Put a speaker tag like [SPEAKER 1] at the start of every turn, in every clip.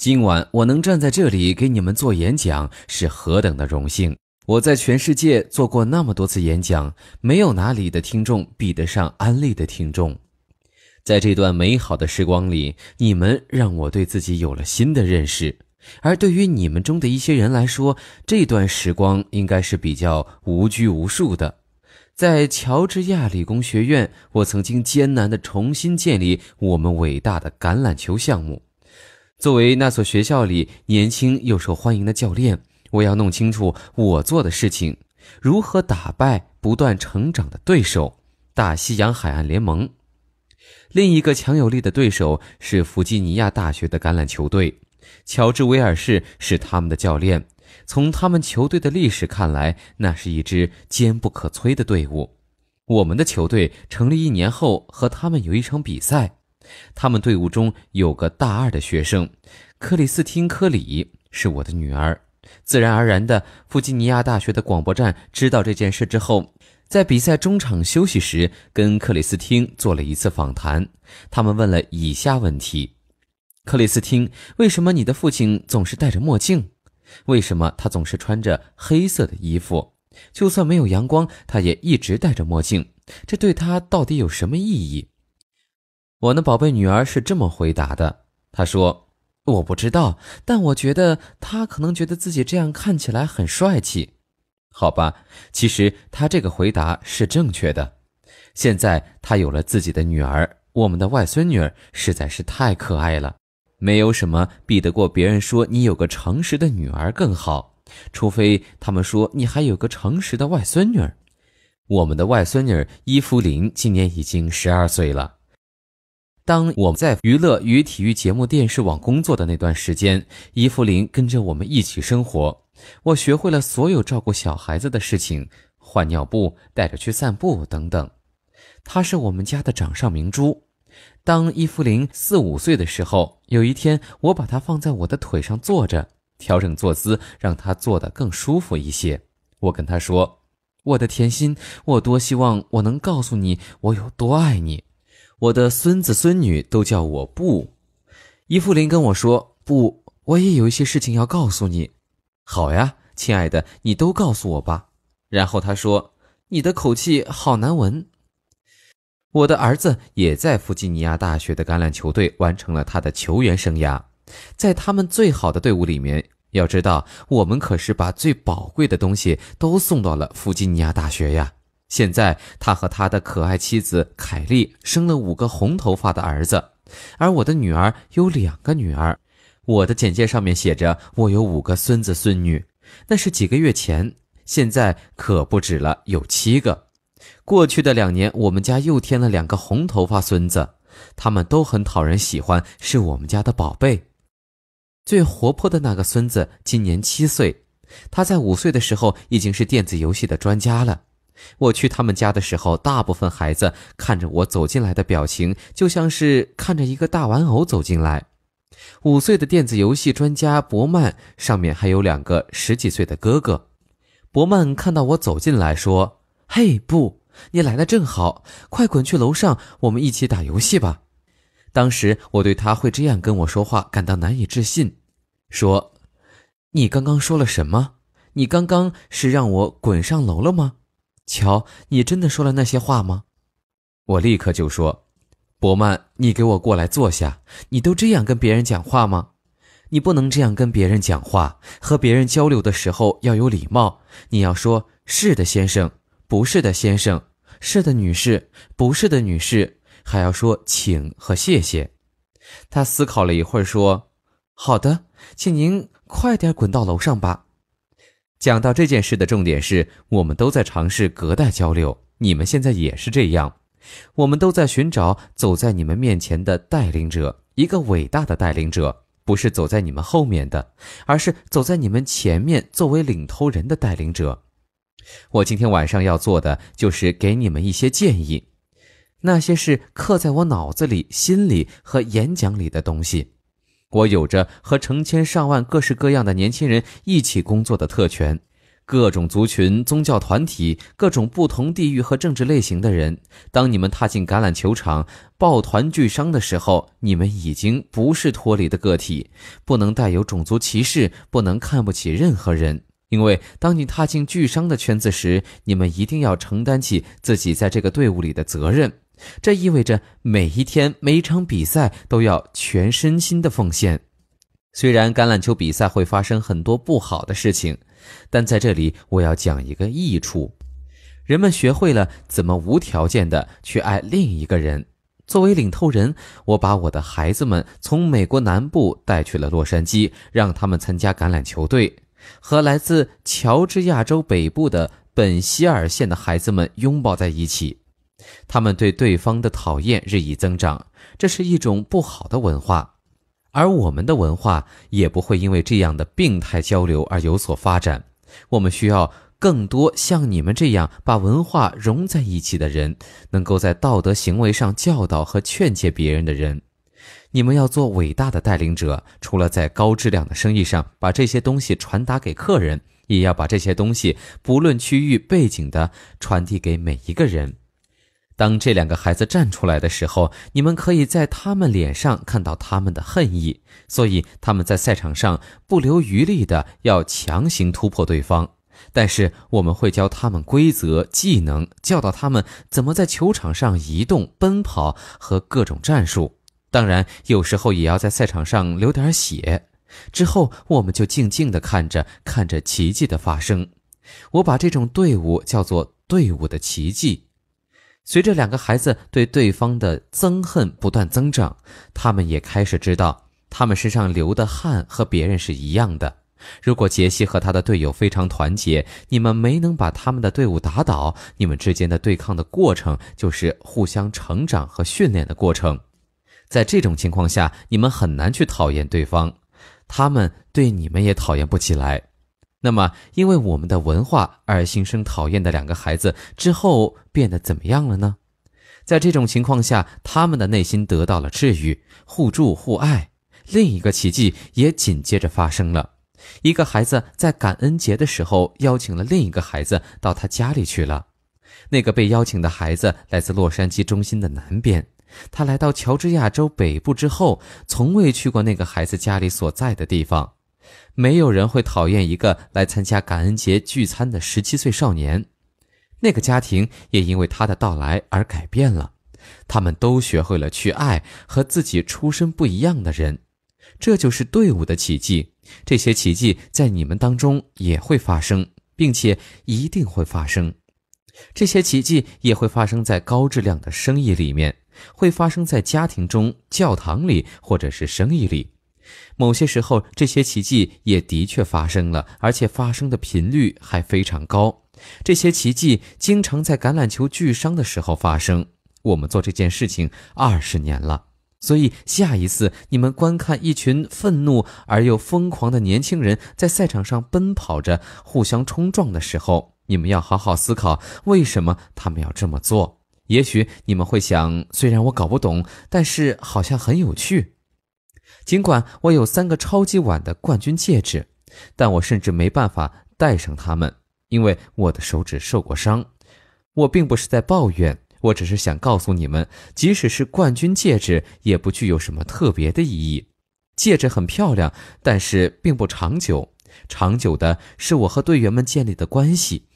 [SPEAKER 1] 今晚我能站在这里给你们做演讲，是何等的荣幸！我在全世界做过那么多次演讲，没有哪里的听众比得上安利的听众。在这段美好的时光里，你们让我对自己有了新的认识。而对于你们中的一些人来说，这段时光应该是比较无拘无束的。在乔治亚理工学院，我曾经艰难地重新建立我们伟大的橄榄球项目。作为那所学校里年轻又受欢迎的教练，我要弄清楚我做的事情，如何打败不断成长的对手——大西洋海岸联盟。另一个强有力的对手是弗吉尼亚大学的橄榄球队，乔治·威尔士是他们的教练。从他们球队的历史看来，那是一支坚不可摧的队伍。我们的球队成立一年后，和他们有一场比赛。他们队伍中有个大二的学生，克里斯汀·科里是我的女儿。自然而然的，弗吉尼亚大学的广播站知道这件事之后，在比赛中场休息时跟克里斯汀做了一次访谈。他们问了以下问题：克里斯汀，为什么你的父亲总是戴着墨镜？为什么他总是穿着黑色的衣服？就算没有阳光，他也一直戴着墨镜，这对他到底有什么意义？我那宝贝女儿是这么回答的：“她说，我不知道，但我觉得她可能觉得自己这样看起来很帅气，好吧？其实她这个回答是正确的。现在她有了自己的女儿，我们的外孙女儿实在是太可爱了。没有什么比得过别人说你有个诚实的女儿更好，除非他们说你还有个诚实的外孙女儿。我们的外孙女伊芙琳今年已经十二岁了。”当我在娱乐与体育节目电视网工作的那段时间，伊芙琳跟着我们一起生活。我学会了所有照顾小孩子的事情，换尿布、带着去散步等等。他是我们家的掌上明珠。当伊芙琳四五岁的时候，有一天我把她放在我的腿上坐着，调整坐姿，让她坐得更舒服一些。我跟她说：“我的甜心，我多希望我能告诉你我有多爱你。”我的孙子孙女都叫我不，伊芙琳跟我说不，我也有一些事情要告诉你。好呀，亲爱的，你都告诉我吧。然后他说：“你的口气好难闻。”我的儿子也在弗吉尼亚大学的橄榄球队完成了他的球员生涯，在他们最好的队伍里面。要知道，我们可是把最宝贵的东西都送到了弗吉尼亚大学呀。现在，他和他的可爱妻子凯莉生了五个红头发的儿子，而我的女儿有两个女儿。我的简介上面写着我有五个孙子孙女，那是几个月前，现在可不止了，有七个。过去的两年，我们家又添了两个红头发孙子，他们都很讨人喜欢，是我们家的宝贝。最活泼的那个孙子今年七岁，他在五岁的时候已经是电子游戏的专家了。我去他们家的时候，大部分孩子看着我走进来的表情，就像是看着一个大玩偶走进来。五岁的电子游戏专家博曼，上面还有两个十几岁的哥哥。博曼看到我走进来说：“嘿，不，你来了正好，快滚去楼上，我们一起打游戏吧。”当时我对他会这样跟我说话感到难以置信，说：“你刚刚说了什么？你刚刚是让我滚上楼了吗？”瞧，你真的说了那些话吗？我立刻就说：“伯曼，你给我过来坐下。你都这样跟别人讲话吗？你不能这样跟别人讲话。和别人交流的时候要有礼貌。你要说是的，先生；不是的，先生；是的，女士；不是的，女士。还要说请和谢谢。”他思考了一会儿，说：“好的，请您快点滚到楼上吧。”讲到这件事的重点是我们都在尝试隔代交流，你们现在也是这样。我们都在寻找走在你们面前的带领者，一个伟大的带领者，不是走在你们后面的，而是走在你们前面作为领头人的带领者。我今天晚上要做的就是给你们一些建议，那些是刻在我脑子里、心里和演讲里的东西。我有着和成千上万各式各样的年轻人一起工作的特权，各种族群、宗教团体、各种不同地域和政治类型的人。当你们踏进橄榄球场、抱团聚商的时候，你们已经不是脱离的个体，不能带有种族歧视，不能看不起任何人。因为当你踏进聚商的圈子时，你们一定要承担起自己在这个队伍里的责任。这意味着每一天、每一场比赛都要全身心的奉献。虽然橄榄球比赛会发生很多不好的事情，但在这里我要讲一个益处：人们学会了怎么无条件的去爱另一个人。作为领头人，我把我的孩子们从美国南部带去了洛杉矶，让他们参加橄榄球队，和来自乔治亚州北部的本希尔县的孩子们拥抱在一起。他们对对方的讨厌日益增长，这是一种不好的文化，而我们的文化也不会因为这样的病态交流而有所发展。我们需要更多像你们这样把文化融在一起的人，能够在道德行为上教导和劝诫别人的人。你们要做伟大的带领者，除了在高质量的生意上把这些东西传达给客人，也要把这些东西不论区域背景的传递给每一个人。当这两个孩子站出来的时候，你们可以在他们脸上看到他们的恨意，所以他们在赛场上不留余力的要强行突破对方。但是我们会教他们规则、技能，教导他们怎么在球场上移动、奔跑和各种战术。当然，有时候也要在赛场上流点血。之后，我们就静静的看着，看着奇迹的发生。我把这种队伍叫做“队伍的奇迹”。随着两个孩子对对方的憎恨不断增长，他们也开始知道，他们身上流的汗和别人是一样的。如果杰西和他的队友非常团结，你们没能把他们的队伍打倒，你们之间的对抗的过程就是互相成长和训练的过程。在这种情况下，你们很难去讨厌对方，他们对你们也讨厌不起来。那么，因为我们的文化而心生讨厌的两个孩子之后变得怎么样了呢？在这种情况下，他们的内心得到了治愈，互助互爱。另一个奇迹也紧接着发生了：一个孩子在感恩节的时候邀请了另一个孩子到他家里去了。那个被邀请的孩子来自洛杉矶中心的南边，他来到乔治亚州北部之后，从未去过那个孩子家里所在的地方。没有人会讨厌一个来参加感恩节聚餐的十七岁少年。那个家庭也因为他的到来而改变了。他们都学会了去爱和自己出身不一样的人。这就是队伍的奇迹。这些奇迹在你们当中也会发生，并且一定会发生。这些奇迹也会发生在高质量的生意里面，会发生在家庭中、教堂里，或者是生意里。某些时候，这些奇迹也的确发生了，而且发生的频率还非常高。这些奇迹经常在橄榄球巨伤的时候发生。我们做这件事情二十年了，所以下一次你们观看一群愤怒而又疯狂的年轻人在赛场上奔跑着互相冲撞的时候，你们要好好思考为什么他们要这么做。也许你们会想，虽然我搞不懂，但是好像很有趣。尽管我有三个超级碗的冠军戒指，但我甚至没办法戴上它们，因为我的手指受过伤。我并不是在抱怨，我只是想告诉你们，即使是冠军戒指，也不具有什么特别的意义。戒指很漂亮，但是并不长久。长久的是我和队员们建立的关系，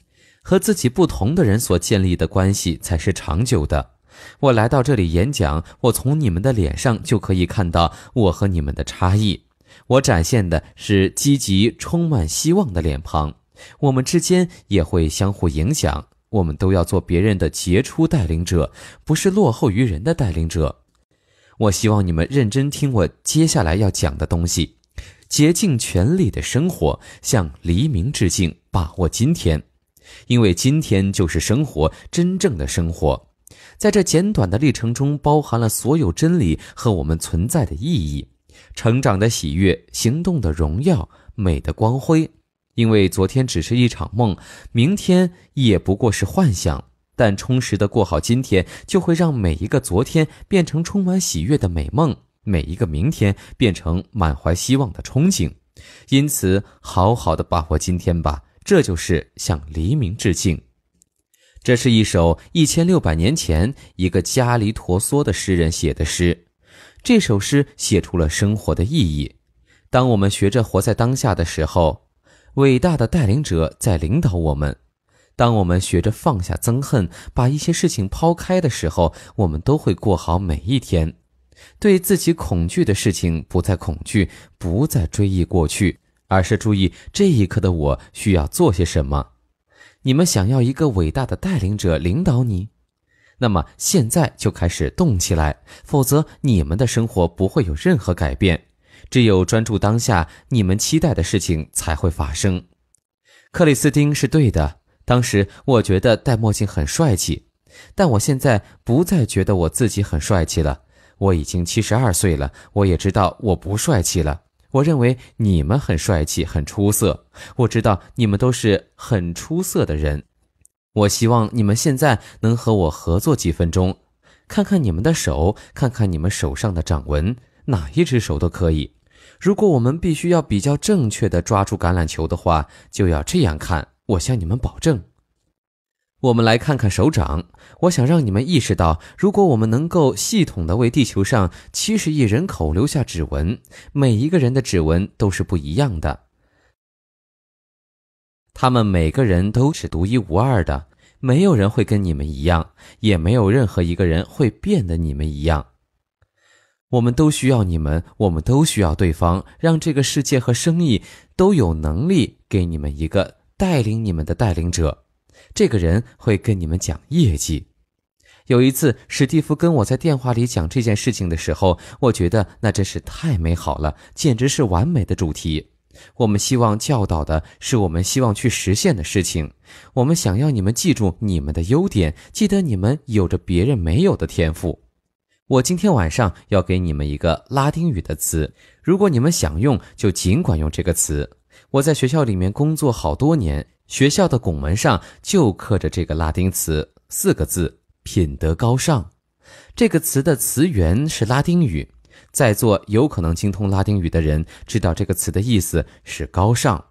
[SPEAKER 1] 和自己不同的人所建立的关系才是长久的。我来到这里演讲，我从你们的脸上就可以看到我和你们的差异。我展现的是积极、充满希望的脸庞。我们之间也会相互影响。我们都要做别人的杰出带领者，不是落后于人的带领者。我希望你们认真听我接下来要讲的东西，竭尽全力的生活，向黎明致敬，把握今天，因为今天就是生活真正的生活。在这简短的历程中，包含了所有真理和我们存在的意义，成长的喜悦，行动的荣耀，美的光辉。因为昨天只是一场梦，明天也不过是幻想，但充实的过好今天，就会让每一个昨天变成充满喜悦的美梦，每一个明天变成满怀希望的憧憬。因此，好好的把握今天吧，这就是向黎明致敬。这是一首一千六百年前一个伽梨陀娑的诗人写的诗，这首诗写出了生活的意义。当我们学着活在当下的时候，伟大的带领者在领导我们；当我们学着放下憎恨，把一些事情抛开的时候，我们都会过好每一天。对自己恐惧的事情不再恐惧，不再追忆过去，而是注意这一刻的我需要做些什么。你们想要一个伟大的带领者领导你，那么现在就开始动起来，否则你们的生活不会有任何改变。只有专注当下，你们期待的事情才会发生。克里斯汀是对的，当时我觉得戴墨镜很帅气，但我现在不再觉得我自己很帅气了。我已经七十二岁了，我也知道我不帅气了。我认为你们很帅气，很出色。我知道你们都是很出色的人。我希望你们现在能和我合作几分钟，看看你们的手，看看你们手上的掌纹，哪一只手都可以。如果我们必须要比较正确的抓住橄榄球的话，就要这样看。我向你们保证。我们来看看手掌。我想让你们意识到，如果我们能够系统的为地球上七十亿人口留下指纹，每一个人的指纹都是不一样的，他们每个人都是独一无二的，没有人会跟你们一样，也没有任何一个人会变得你们一样。我们都需要你们，我们都需要对方，让这个世界和生意都有能力给你们一个带领你们的带领者。这个人会跟你们讲业绩。有一次，史蒂夫跟我在电话里讲这件事情的时候，我觉得那真是太美好了，简直是完美的主题。我们希望教导的是我们希望去实现的事情。我们想要你们记住你们的优点，记得你们有着别人没有的天赋。我今天晚上要给你们一个拉丁语的词，如果你们想用，就尽管用这个词。我在学校里面工作好多年。学校的拱门上就刻着这个拉丁词，四个字“品德高尚”。这个词的词源是拉丁语，在座有可能精通拉丁语的人知道这个词的意思是“高尚”。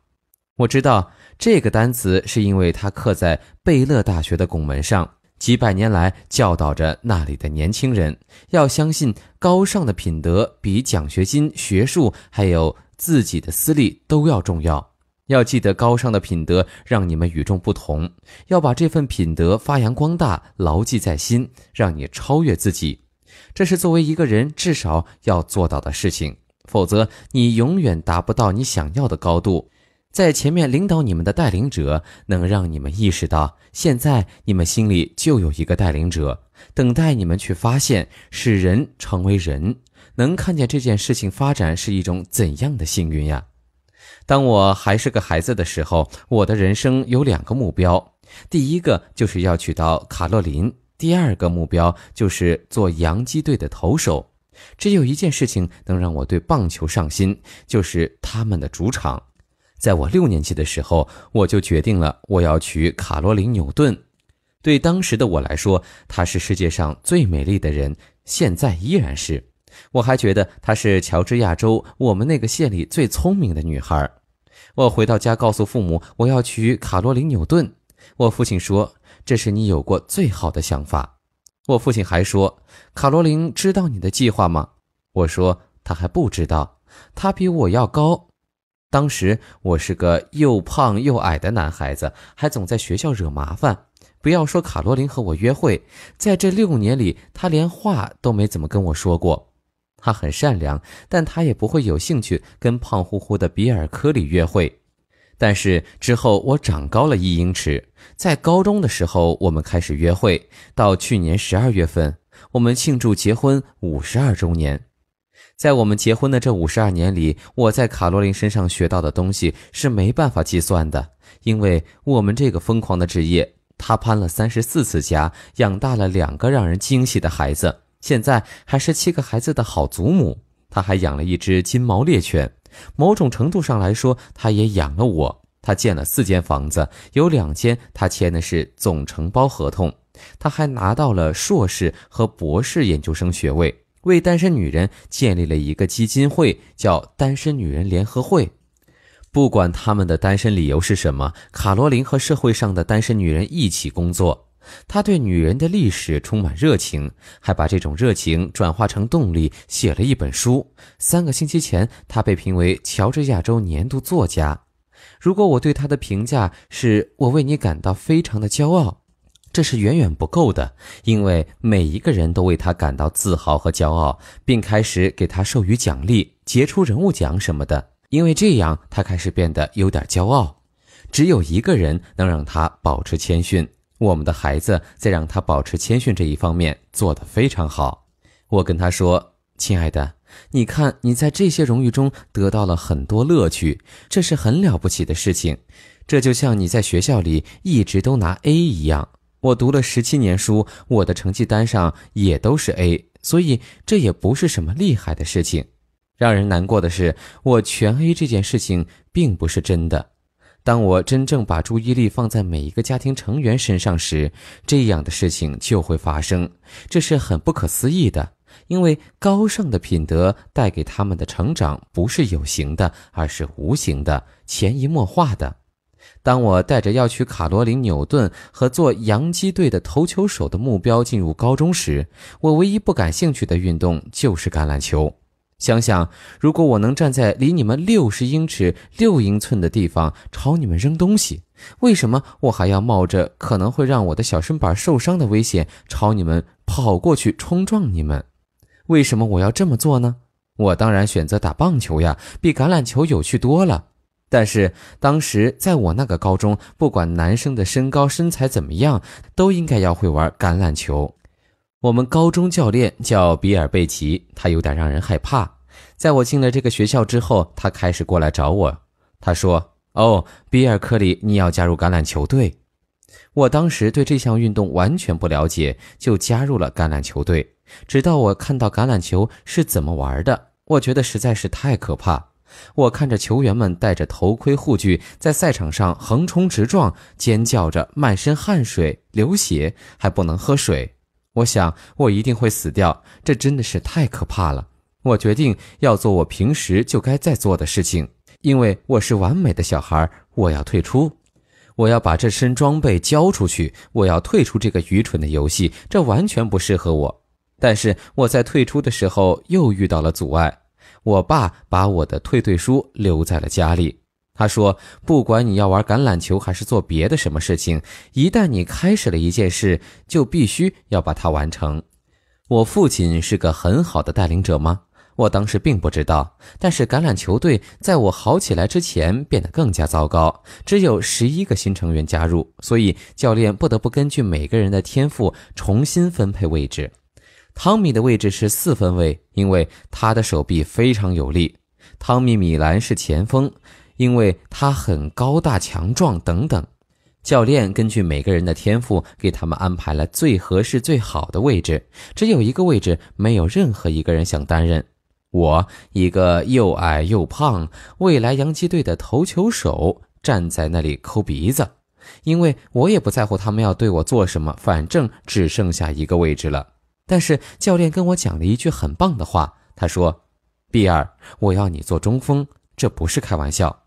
[SPEAKER 1] 我知道这个单词是因为它刻在贝勒大学的拱门上，几百年来教导着那里的年轻人要相信高尚的品德比奖学金、学术还有自己的私利都要重要。要记得高尚的品德让你们与众不同，要把这份品德发扬光大，牢记在心，让你超越自己。这是作为一个人至少要做到的事情，否则你永远达不到你想要的高度。在前面领导你们的带领者，能让你们意识到，现在你们心里就有一个带领者，等待你们去发现，使人成为人，能看见这件事情发展是一种怎样的幸运呀！当我还是个孩子的时候，我的人生有两个目标：第一个就是要娶到卡洛琳；第二个目标就是做洋基队的投手。只有一件事情能让我对棒球上心，就是他们的主场。在我六年级的时候，我就决定了我要娶卡洛琳·牛顿。对当时的我来说，她是世界上最美丽的人，现在依然是。我还觉得她是乔治亚州我们那个县里最聪明的女孩。我回到家告诉父母我要娶卡罗琳·纽顿。我父亲说这是你有过最好的想法。我父亲还说卡罗琳知道你的计划吗？我说她还不知道。她比我要高。当时我是个又胖又矮的男孩子，还总在学校惹麻烦。不要说卡罗琳和我约会，在这六年里，她连话都没怎么跟我说过。他很善良，但他也不会有兴趣跟胖乎乎的比尔·科里约会。但是之后我长高了一英尺，在高中的时候我们开始约会。到去年十二月份，我们庆祝结婚五十二周年。在我们结婚的这五十二年里，我在卡罗琳身上学到的东西是没办法计算的，因为我们这个疯狂的职业，她攀了三十四次家，养大了两个让人惊喜的孩子。现在还是七个孩子的好祖母，他还养了一只金毛猎犬。某种程度上来说，他也养了我。他建了四间房子，有两间他签的是总承包合同。他还拿到了硕士和博士研究生学位，为单身女人建立了一个基金会，叫“单身女人联合会”。不管他们的单身理由是什么，卡罗琳和社会上的单身女人一起工作。他对女人的历史充满热情，还把这种热情转化成动力，写了一本书。三个星期前，他被评为乔治亚州年度作家。如果我对他的评价是我为你感到非常的骄傲，这是远远不够的，因为每一个人都为他感到自豪和骄傲，并开始给他授予奖励、杰出人物奖什么的。因为这样，他开始变得有点骄傲。只有一个人能让他保持谦逊。我们的孩子在让他保持谦逊这一方面做得非常好。我跟他说：“亲爱的，你看你在这些荣誉中得到了很多乐趣，这是很了不起的事情。这就像你在学校里一直都拿 A 一样。我读了十七年书，我的成绩单上也都是 A，所以这也不是什么厉害的事情。让人难过的是，我全 A 这件事情并不是真的。”当我真正把注意力放在每一个家庭成员身上时，这样的事情就会发生。这是很不可思议的，因为高尚的品德带给他们的成长不是有形的，而是无形的、潜移默化的。当我带着要去卡罗琳纽顿和做洋基队的投球手的目标进入高中时，我唯一不感兴趣的运动就是橄榄球。想想，如果我能站在离你们六十英尺六英寸的地方朝你们扔东西，为什么我还要冒着可能会让我的小身板受伤的危险朝你们跑过去冲撞你们？为什么我要这么做呢？我当然选择打棒球呀，比橄榄球有趣多了。但是当时在我那个高中，不管男生的身高身材怎么样，都应该要会玩橄榄球。我们高中教练叫比尔贝奇，他有点让人害怕。在我进了这个学校之后，他开始过来找我。他说：“哦，比尔·克里，你要加入橄榄球队？”我当时对这项运动完全不了解，就加入了橄榄球队。直到我看到橄榄球是怎么玩的，我觉得实在是太可怕。我看着球员们戴着头盔护具在赛场上横冲直撞，尖叫着，满身汗水流血，还不能喝水。我想，我一定会死掉。这真的是太可怕了。我决定要做我平时就该在做的事情，因为我是完美的小孩。我要退出，我要把这身装备交出去，我要退出这个愚蠢的游戏，这完全不适合我。但是我在退出的时候又遇到了阻碍，我爸把我的退队书留在了家里。他说：“不管你要玩橄榄球还是做别的什么事情，一旦你开始了一件事，就必须要把它完成。”我父亲是个很好的带领者吗？我当时并不知道，但是橄榄球队在我好起来之前变得更加糟糕。只有十一个新成员加入，所以教练不得不根据每个人的天赋重新分配位置。汤米的位置是四分位，因为他的手臂非常有力。汤米米兰是前锋，因为他很高大强壮等等。教练根据每个人的天赋给他们安排了最合适最好的位置。只有一个位置，没有任何一个人想担任。我一个又矮又胖，未来洋基队的投球手站在那里抠鼻子，因为我也不在乎他们要对我做什么，反正只剩下一个位置了。但是教练跟我讲了一句很棒的话，他说：“比尔，我要你做中锋，这不是开玩笑。”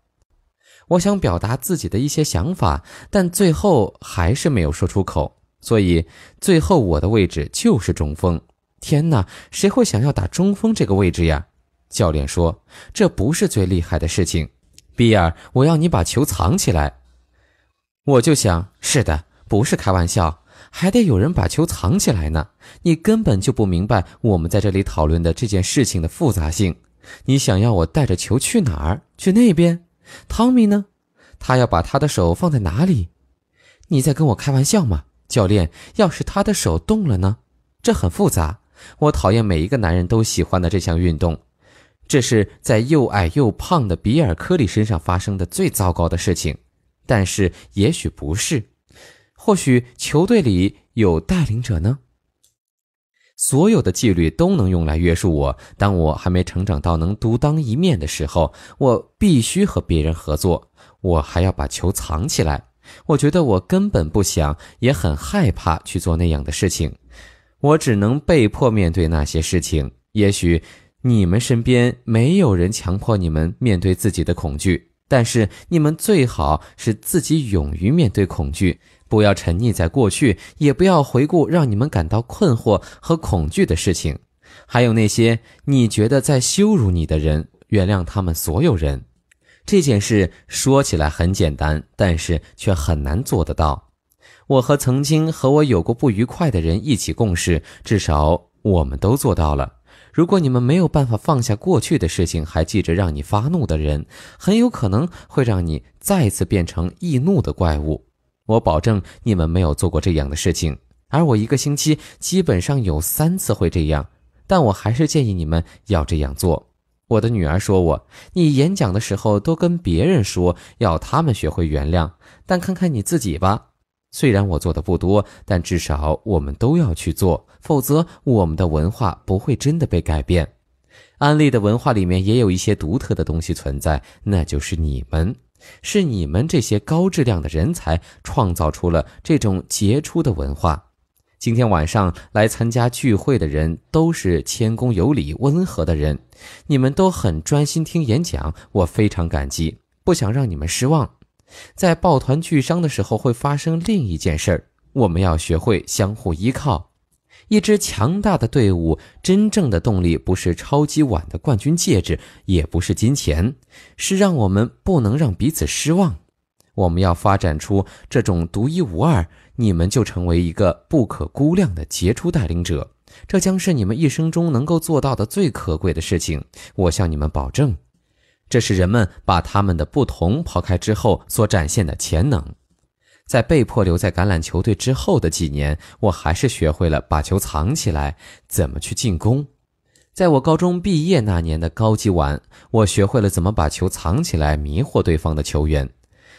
[SPEAKER 1] 我想表达自己的一些想法，但最后还是没有说出口，所以最后我的位置就是中锋。天哪，谁会想要打中锋这个位置呀？教练说：“这不是最厉害的事情。”比尔，我要你把球藏起来。我就想，是的，不是开玩笑，还得有人把球藏起来呢。你根本就不明白我们在这里讨论的这件事情的复杂性。你想要我带着球去哪儿？去那边？汤米呢？他要把他的手放在哪里？你在跟我开玩笑吗，教练？要是他的手动了呢？这很复杂。我讨厌每一个男人都喜欢的这项运动，这是在又矮又胖的比尔·科里身上发生的最糟糕的事情。但是也许不是，或许球队里有带领者呢。所有的纪律都能用来约束我，当我还没成长到能独当一面的时候，我必须和别人合作。我还要把球藏起来。我觉得我根本不想，也很害怕去做那样的事情。我只能被迫面对那些事情。也许你们身边没有人强迫你们面对自己的恐惧，但是你们最好是自己勇于面对恐惧，不要沉溺在过去，也不要回顾让你们感到困惑和恐惧的事情，还有那些你觉得在羞辱你的人，原谅他们所有人。这件事说起来很简单，但是却很难做得到。我和曾经和我有过不愉快的人一起共事，至少我们都做到了。如果你们没有办法放下过去的事情，还记着让你发怒的人，很有可能会让你再次变成易怒的怪物。我保证你们没有做过这样的事情，而我一个星期基本上有三次会这样，但我还是建议你们要这样做。我的女儿说我：“你演讲的时候都跟别人说要他们学会原谅，但看看你自己吧。”虽然我做的不多，但至少我们都要去做，否则我们的文化不会真的被改变。安利的文化里面也有一些独特的东西存在，那就是你们，是你们这些高质量的人才创造出了这种杰出的文化。今天晚上来参加聚会的人都是谦恭有礼、温和的人，你们都很专心听演讲，我非常感激，不想让你们失望。在抱团聚商的时候，会发生另一件事儿。我们要学会相互依靠。一支强大的队伍，真正的动力不是超级碗的冠军戒指，也不是金钱，是让我们不能让彼此失望。我们要发展出这种独一无二，你们就成为一个不可估量的杰出带领者。这将是你们一生中能够做到的最可贵的事情。我向你们保证。这是人们把他们的不同抛开之后所展现的潜能。在被迫留在橄榄球队之后的几年，我还是学会了把球藏起来，怎么去进攻。在我高中毕业那年的高级晚，我学会了怎么把球藏起来，迷惑对方的球员。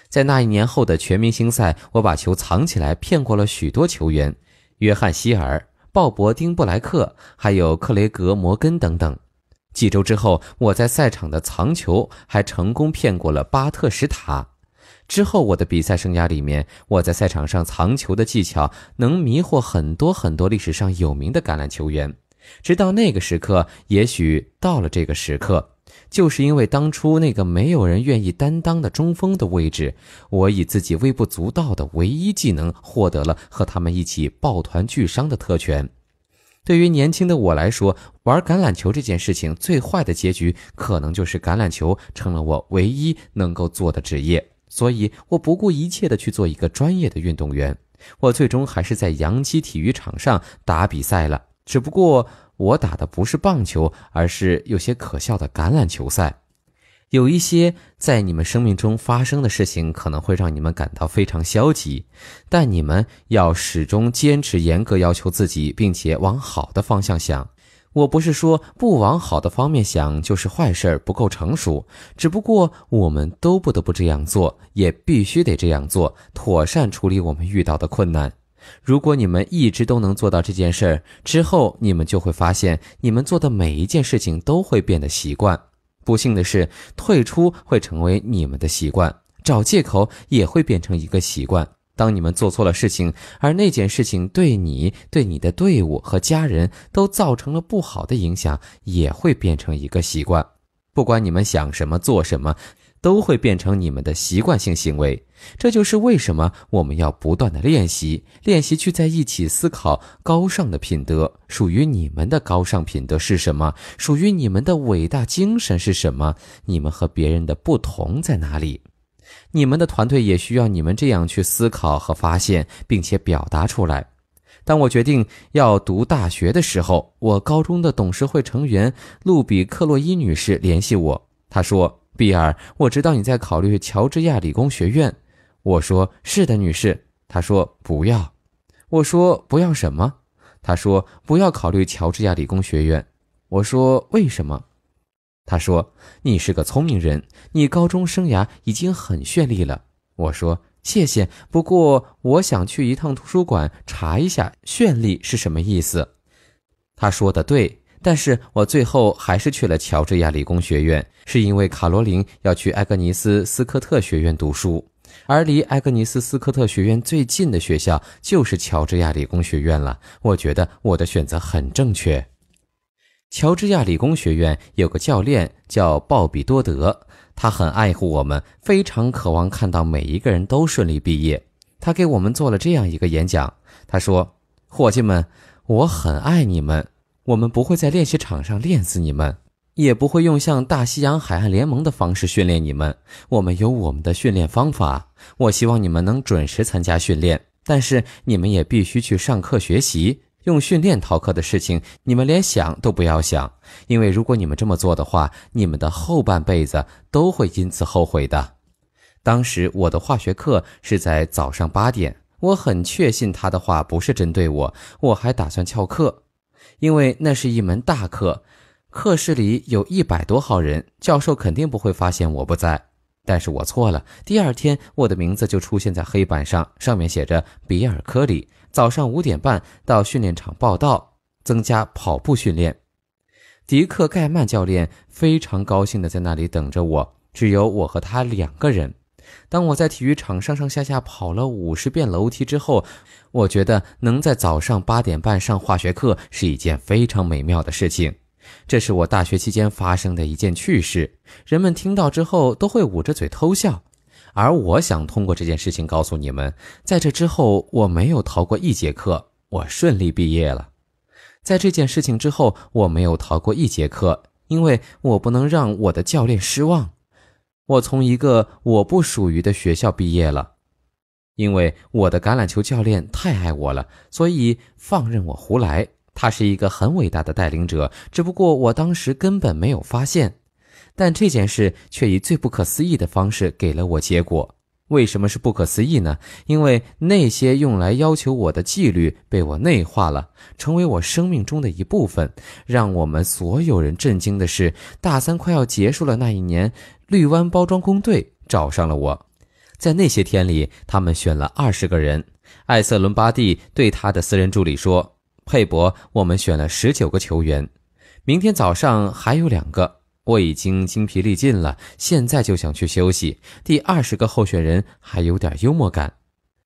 [SPEAKER 1] 在那一年后的全明星赛，我把球藏起来，骗过了许多球员，约翰希尔、鲍勃丁布莱克，还有克雷格摩根等等。几周之后，我在赛场的藏球还成功骗过了巴特什塔。之后，我的比赛生涯里面，我在赛场上藏球的技巧能迷惑很多很多历史上有名的橄榄球员。直到那个时刻，也许到了这个时刻，就是因为当初那个没有人愿意担当的中锋的位置，我以自己微不足道的唯一技能，获得了和他们一起抱团聚伤的特权。对于年轻的我来说，玩橄榄球这件事情最坏的结局，可能就是橄榄球成了我唯一能够做的职业。所以，我不顾一切的去做一个专业的运动员。我最终还是在洋基体育场上打比赛了，只不过我打的不是棒球，而是有些可笑的橄榄球赛。有一些在你们生命中发生的事情可能会让你们感到非常消极，但你们要始终坚持严格要求自己，并且往好的方向想。我不是说不往好的方面想就是坏事儿不够成熟，只不过我们都不得不这样做，也必须得这样做，妥善处理我们遇到的困难。如果你们一直都能做到这件事儿，之后你们就会发现，你们做的每一件事情都会变得习惯。不幸的是，退出会成为你们的习惯，找借口也会变成一个习惯。当你们做错了事情，而那件事情对你、对你的队伍和家人都造成了不好的影响，也会变成一个习惯。不管你们想什么、做什么。都会变成你们的习惯性行为，这就是为什么我们要不断的练习，练习去在一起思考高尚的品德。属于你们的高尚品德是什么？属于你们的伟大精神是什么？你们和别人的不同在哪里？你们的团队也需要你们这样去思考和发现，并且表达出来。当我决定要读大学的时候，我高中的董事会成员露比·克洛伊女士联系我，她说。比尔，我知道你在考虑乔治亚理工学院。我说是的，女士。他说不要。我说不要什么？他说不要考虑乔治亚理工学院。我说为什么？他说你是个聪明人，你高中生涯已经很绚丽了。我说谢谢，不过我想去一趟图书馆查一下“绚丽”是什么意思。他说的对。但是我最后还是去了乔治亚理工学院，是因为卡罗琳要去埃格尼斯斯科特学院读书，而离埃格尼斯斯科特学院最近的学校就是乔治亚理工学院了。我觉得我的选择很正确。乔治亚理工学院有个教练叫鲍比多德，他很爱护我们，非常渴望看到每一个人都顺利毕业。他给我们做了这样一个演讲，他说：“伙计们，我很爱你们。”我们不会在练习场上练死你们，也不会用像大西洋海岸联盟的方式训练你们。我们有我们的训练方法。我希望你们能准时参加训练，但是你们也必须去上课学习。用训练逃课的事情，你们连想都不要想，因为如果你们这么做的话，你们的后半辈子都会因此后悔的。当时我的化学课是在早上八点，我很确信他的话不是针对我，我还打算翘课。因为那是一门大课，课室里有一百多号人，教授肯定不会发现我不在。但是我错了，第二天我的名字就出现在黑板上，上面写着“比尔·科里，早上五点半到训练场报道，增加跑步训练”。迪克·盖曼教练非常高兴地在那里等着我，只有我和他两个人。当我在体育场上上下下跑了五十遍楼梯之后，我觉得能在早上八点半上化学课是一件非常美妙的事情。这是我大学期间发生的一件趣事，人们听到之后都会捂着嘴偷笑。而我想通过这件事情告诉你们，在这之后我没有逃过一节课，我顺利毕业了。在这件事情之后我没有逃过一节课，因为我不能让我的教练失望。我从一个我不属于的学校毕业了，因为我的橄榄球教练太爱我了，所以放任我胡来。他是一个很伟大的带领者，只不过我当时根本没有发现。但这件事却以最不可思议的方式给了我结果。为什么是不可思议呢？因为那些用来要求我的纪律被我内化了，成为我生命中的一部分。让我们所有人震惊的是，大三快要结束了那一年。绿湾包装工队找上了我，在那些天里，他们选了二十个人。艾瑟伦巴蒂对他的私人助理说：“佩伯，我们选了十九个球员，明天早上还有两个。我已经精疲力尽了，现在就想去休息。第二十个候选人还有点幽默感。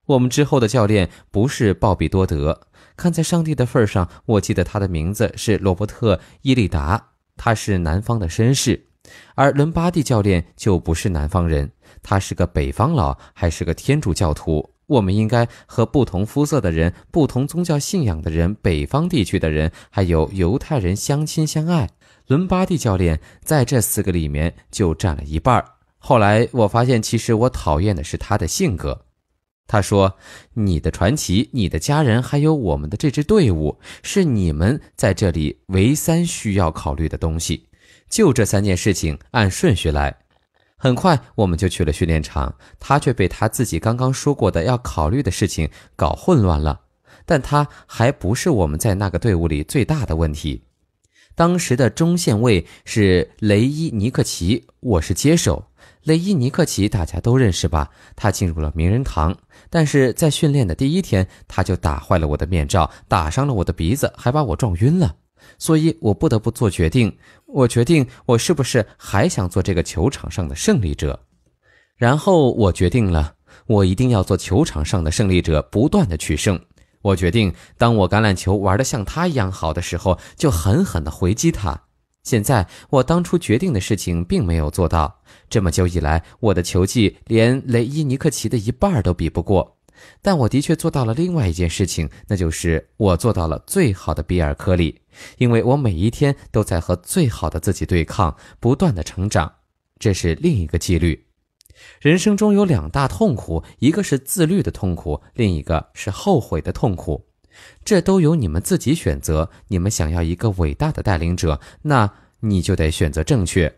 [SPEAKER 1] 我们之后的教练不是鲍比多德，看在上帝的份上，我记得他的名字是罗伯特伊利达，他是南方的绅士。”而伦巴蒂教练就不是南方人，他是个北方佬，还是个天主教徒。我们应该和不同肤色的人、不同宗教信仰的人、北方地区的人，还有犹太人相亲相爱。伦巴蒂教练在这四个里面就占了一半。后来我发现，其实我讨厌的是他的性格。他说：“你的传奇、你的家人，还有我们的这支队伍，是你们在这里唯三需要考虑的东西。”就这三件事情按顺序来，很快我们就去了训练场，他却被他自己刚刚说过的要考虑的事情搞混乱了。但他还不是我们在那个队伍里最大的问题。当时的中线位是雷伊尼克奇，我是接手。雷伊尼克奇大家都认识吧？他进入了名人堂，但是在训练的第一天他就打坏了我的面罩，打伤了我的鼻子，还把我撞晕了。所以，我不得不做决定。我决定，我是不是还想做这个球场上的胜利者？然后，我决定了，我一定要做球场上的胜利者，不断的取胜。我决定，当我橄榄球玩得像他一样好的时候，就狠狠地回击他。现在，我当初决定的事情并没有做到。这么久以来，我的球技连雷伊·尼克奇的一半都比不过。但我的确做到了另外一件事情，那就是我做到了最好的比尔·科利，因为我每一天都在和最好的自己对抗，不断的成长。这是另一个纪律。人生中有两大痛苦，一个是自律的痛苦，另一个是后悔的痛苦。这都由你们自己选择。你们想要一个伟大的带领者，那你就得选择正确。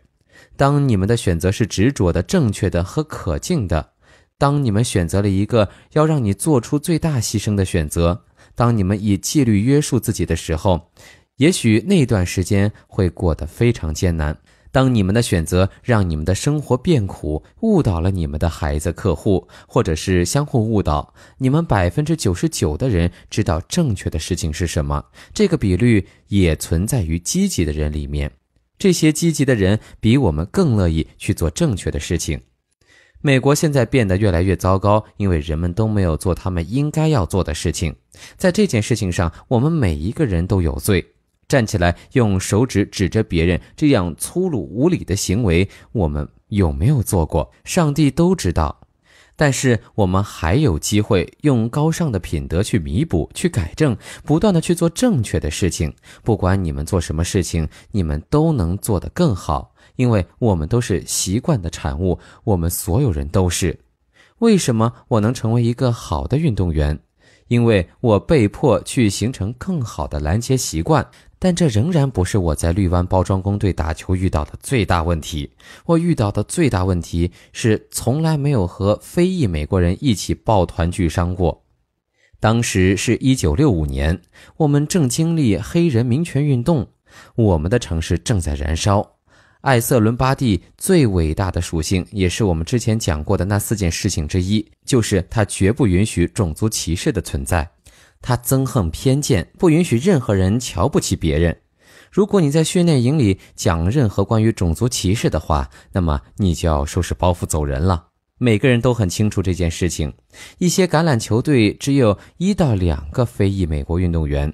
[SPEAKER 1] 当你们的选择是执着的、正确的和可敬的。当你们选择了一个要让你做出最大牺牲的选择，当你们以纪律约束自己的时候，也许那段时间会过得非常艰难。当你们的选择让你们的生活变苦，误导了你们的孩子、客户，或者是相互误导，你们百分之九十九的人知道正确的事情是什么。这个比率也存在于积极的人里面，这些积极的人比我们更乐意去做正确的事情。美国现在变得越来越糟糕，因为人们都没有做他们应该要做的事情。在这件事情上，我们每一个人都有罪。站起来用手指指着别人，这样粗鲁无礼的行为，我们有没有做过？上帝都知道。但是我们还有机会用高尚的品德去弥补、去改正，不断的去做正确的事情。不管你们做什么事情，你们都能做得更好。因为我们都是习惯的产物，我们所有人都是。为什么我能成为一个好的运动员？因为我被迫去形成更好的拦截习惯。但这仍然不是我在绿湾包装工队打球遇到的最大问题。我遇到的最大问题是从来没有和非裔美国人一起抱团聚商过。当时是一九六五年，我们正经历黑人民权运动，我们的城市正在燃烧。艾瑟伦巴蒂最伟大的属性，也是我们之前讲过的那四件事情之一，就是他绝不允许种族歧视的存在。他憎恨偏见，不允许任何人瞧不起别人。如果你在训练营里讲任何关于种族歧视的话，那么你就要收拾包袱走人了。每个人都很清楚这件事情。一些橄榄球队只有一到两个非裔美国运动员，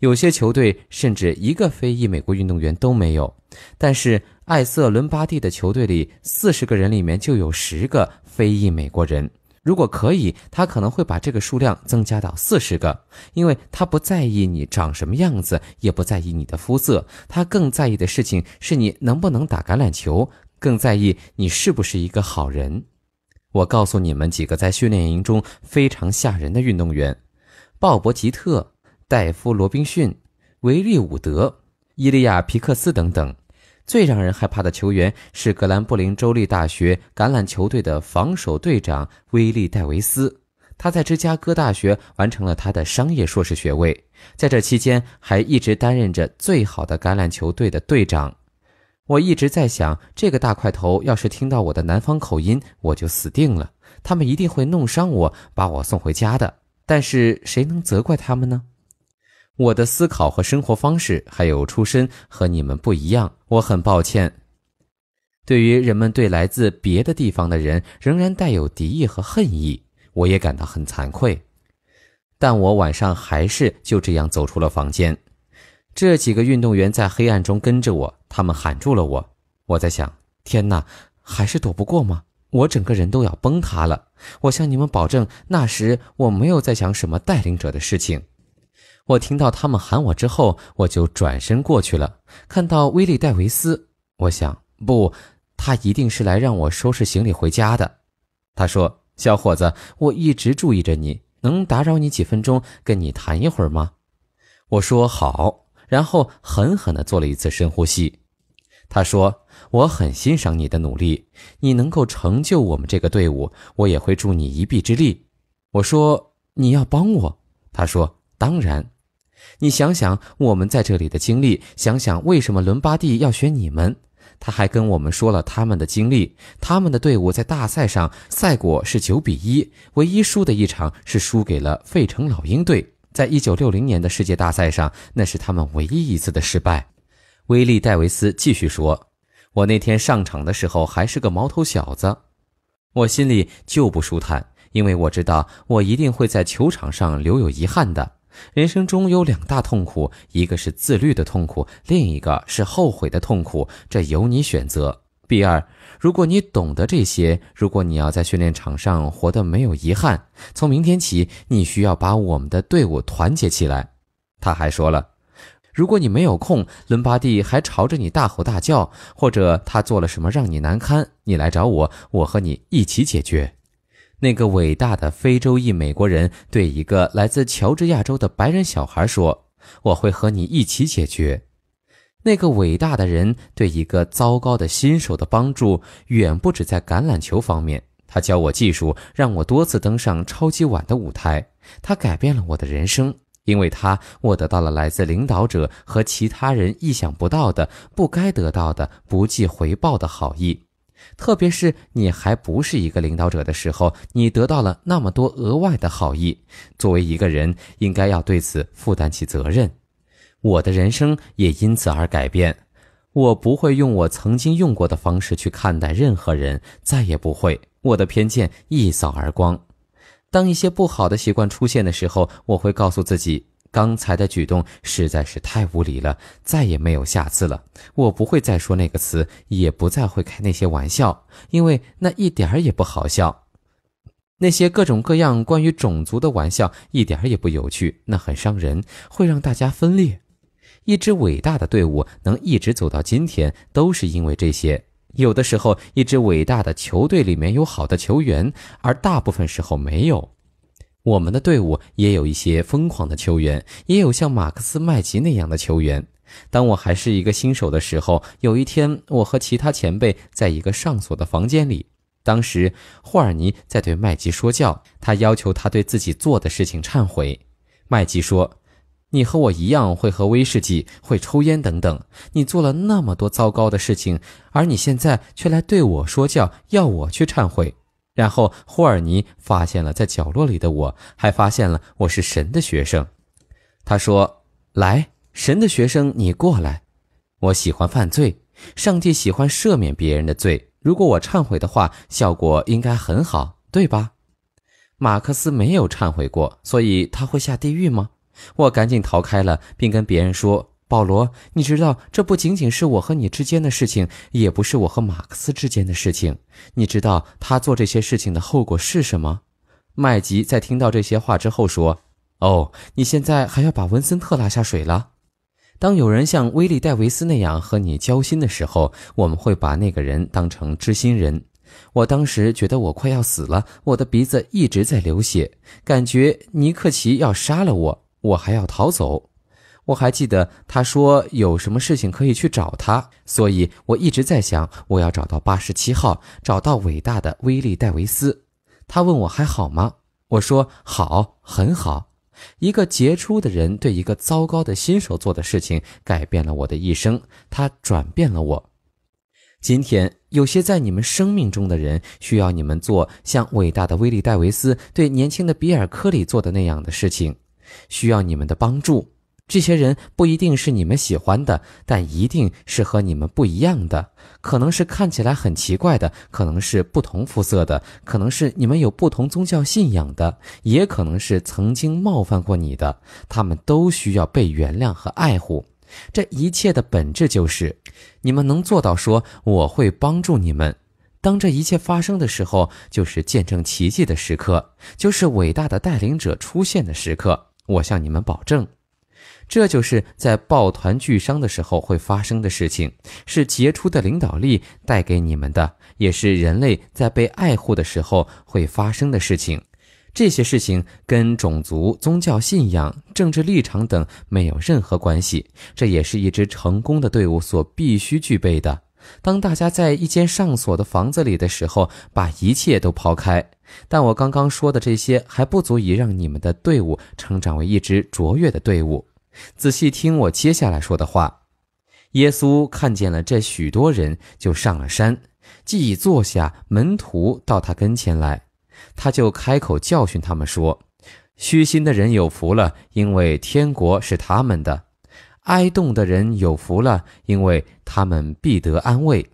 [SPEAKER 1] 有些球队甚至一个非裔美国运动员都没有，但是。艾瑟伦巴蒂的球队里，四十个人里面就有十个非裔美国人。如果可以，他可能会把这个数量增加到四十个，因为他不在意你长什么样子，也不在意你的肤色，他更在意的事情是你能不能打橄榄球，更在意你是不是一个好人。我告诉你们几个在训练营中非常吓人的运动员：鲍勃吉特、戴夫罗宾逊、维利伍德、伊利亚皮克斯等等。最让人害怕的球员是格兰布林州立大学橄榄球队的防守队长威利·戴维斯。他在芝加哥大学完成了他的商业硕士学位，在这期间还一直担任着最好的橄榄球队的队长。我一直在想，这个大块头要是听到我的南方口音，我就死定了。他们一定会弄伤我，把我送回家的。但是谁能责怪他们呢？我的思考和生活方式，还有出身，和你们不一样。我很抱歉，对于人们对来自别的地方的人仍然带有敌意和恨意，我也感到很惭愧。但我晚上还是就这样走出了房间。这几个运动员在黑暗中跟着我，他们喊住了我。我在想：天哪，还是躲不过吗？我整个人都要崩塌了。我向你们保证，那时我没有在想什么带领者的事情。我听到他们喊我之后，我就转身过去了。看到威利·戴维斯，我想不，他一定是来让我收拾行李回家的。他说：“小伙子，我一直注意着你，能打扰你几分钟，跟你谈一会儿吗？”我说：“好。”然后狠狠地做了一次深呼吸。他说：“我很欣赏你的努力，你能够成就我们这个队伍，我也会助你一臂之力。”我说：“你要帮我？”他说：“当然。”你想想我们在这里的经历，想想为什么伦巴蒂要选你们。他还跟我们说了他们的经历，他们的队伍在大赛上赛果是九比一，唯一输的一场是输给了费城老鹰队。在一九六零年的世界大赛上，那是他们唯一一次的失败。威利·戴维斯继续说：“我那天上场的时候还是个毛头小子，我心里就不舒坦，因为我知道我一定会在球场上留有遗憾的。”人生中有两大痛苦，一个是自律的痛苦，另一个是后悔的痛苦。这由你选择。第二，如果你懂得这些，如果你要在训练场上活得没有遗憾，从明天起，你需要把我们的队伍团结起来。他还说了，如果你没有空，伦巴蒂还朝着你大吼大叫，或者他做了什么让你难堪，你来找我，我和你一起解决。那个伟大的非洲裔美国人对一个来自乔治亚州的白人小孩说：“我会和你一起解决。”那个伟大的人对一个糟糕的新手的帮助远不止在橄榄球方面。他教我技术，让我多次登上超级碗的舞台。他改变了我的人生，因为他我得到了来自领导者和其他人意想不到的、不该得到的、不计回报的好意。特别是你还不是一个领导者的时候，你得到了那么多额外的好意。作为一个人，应该要对此负担起责任。我的人生也因此而改变。我不会用我曾经用过的方式去看待任何人，再也不会。我的偏见一扫而光。当一些不好的习惯出现的时候，我会告诉自己。刚才的举动实在是太无理了，再也没有下次了。我不会再说那个词，也不再会开那些玩笑，因为那一点儿也不好笑。那些各种各样关于种族的玩笑一点儿也不有趣，那很伤人，会让大家分裂。一支伟大的队伍能一直走到今天，都是因为这些。有的时候，一支伟大的球队里面有好的球员，而大部分时候没有。我们的队伍也有一些疯狂的球员，也有像马克思·麦吉那样的球员。当我还是一个新手的时候，有一天我和其他前辈在一个上锁的房间里，当时霍尔尼在对麦吉说教，他要求他对自己做的事情忏悔。麦吉说：“你和我一样会喝威士忌，会抽烟等等，你做了那么多糟糕的事情，而你现在却来对我说教，要我去忏悔。”然后霍尔尼发现了在角落里的我，还发现了我是神的学生。他说：“来，神的学生，你过来。我喜欢犯罪，上帝喜欢赦免别人的罪。如果我忏悔的话，效果应该很好，对吧？”马克思没有忏悔过，所以他会下地狱吗？我赶紧逃开了，并跟别人说。保罗，你知道，这不仅仅是我和你之间的事情，也不是我和马克思之间的事情。你知道他做这些事情的后果是什么？麦吉在听到这些话之后说：“哦，你现在还要把文森特拉下水了？当有人像威利·戴维斯那样和你交心的时候，我们会把那个人当成知心人。我当时觉得我快要死了，我的鼻子一直在流血，感觉尼克奇要杀了我，我还要逃走。”我还记得他说有什么事情可以去找他，所以我一直在想，我要找到八十七号，找到伟大的威利·戴维斯。他问我还好吗？我说好，很好。一个杰出的人对一个糟糕的新手做的事情，改变了我的一生。他转变了我。今天有些在你们生命中的人需要你们做像伟大的威利·戴维斯对年轻的比尔·科里做的那样的事情，需要你们的帮助。这些人不一定是你们喜欢的，但一定是和你们不一样的。可能是看起来很奇怪的，可能是不同肤色的，可能是你们有不同宗教信仰的，也可能是曾经冒犯过你的。他们都需要被原谅和爱护。这一切的本质就是，你们能做到说我会帮助你们。当这一切发生的时候，就是见证奇迹的时刻，就是伟大的带领者出现的时刻。我向你们保证。这就是在抱团聚商的时候会发生的事情，是杰出的领导力带给你们的，也是人类在被爱护的时候会发生的事情。这些事情跟种族、宗教信仰、政治立场等没有任何关系。这也是一支成功的队伍所必须具备的。当大家在一间上锁的房子里的时候，把一切都抛开。但我刚刚说的这些还不足以让你们的队伍成长为一支卓越的队伍。仔细听我接下来说的话。耶稣看见了这许多人，就上了山，既已坐下，门徒到他跟前来，他就开口教训他们说：“虚心的人有福了，因为天国是他们的；哀动的人有福了，因为他们必得安慰；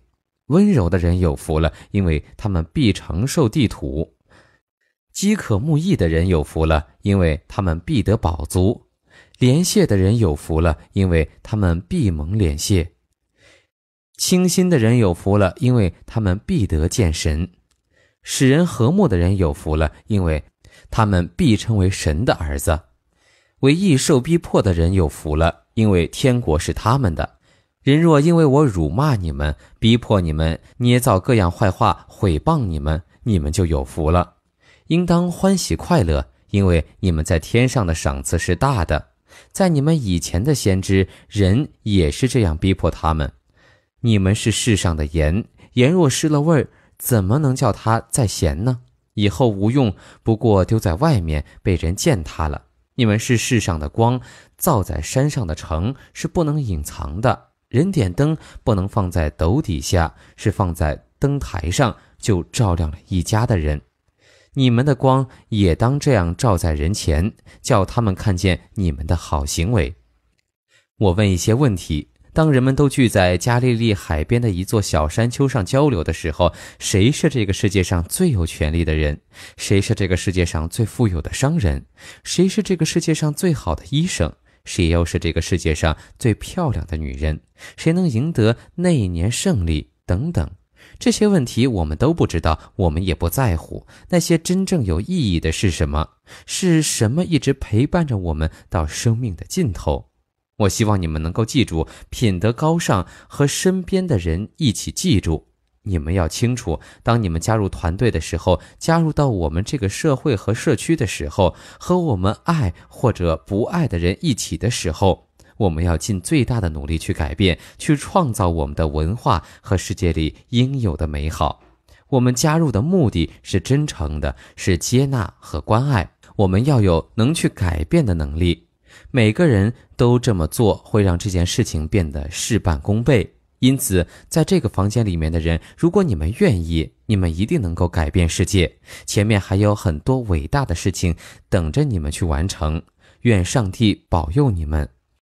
[SPEAKER 1] 温柔的人有福了，因为他们必承受地土；饥渴慕义的人有福了，因为他们必得饱足。”怜谢的人有福了，因为他们必蒙怜谢；清心的人有福了，因为他们必得见神；使人和睦的人有福了，因为他们必称为神的儿子；为异受逼迫的人有福了，因为天国是他们的。人若因为我辱骂你们、逼迫你们、捏造各样坏话毁谤你们，你们就有福了，应当欢喜快乐，因为你们在天上的赏赐是大的。在你们以前的先知人也是这样逼迫他们。你们是世上的盐，盐若失了味儿，怎么能叫它再咸呢？以后无用，不过丢在外面被人践踏了。你们是世上的光，造在山上的城是不能隐藏的。人点灯不能放在斗底下，是放在灯台上，就照亮了一家的人。你们的光也当这样照在人前，叫他们看见你们的好行为。我问一些问题：当人们都聚在加利利海边的一座小山丘上交流的时候，谁是这个世界上最有权力的人？谁是这个世界上最富有的商人？谁是这个世界上最好的医生？谁又是这个世界上最漂亮的女人？谁能赢得那一年胜利？等等。这些问题我们都不知道，我们也不在乎。那些真正有意义的是什么？是什么一直陪伴着我们到生命的尽头？我希望你们能够记住，品德高尚，和身边的人一起记住。你们要清楚，当你们加入团队的时候，加入到我们这个社会和社区的时候，和我们爱或者不爱的人一起的时候。我们要尽最大的努力去改变，去创造我们的文化和世界里应有的美好。我们加入的目的是真诚的，是接纳和关爱。我们要有能去改变的能力。每个人都这么做，会让这件事情变得事半功倍。因此，在这个房间里面的人，如果你们愿意，你们一定能够改变世界。前面还有很多伟大的事情等着你们去完成。愿上帝保佑你们。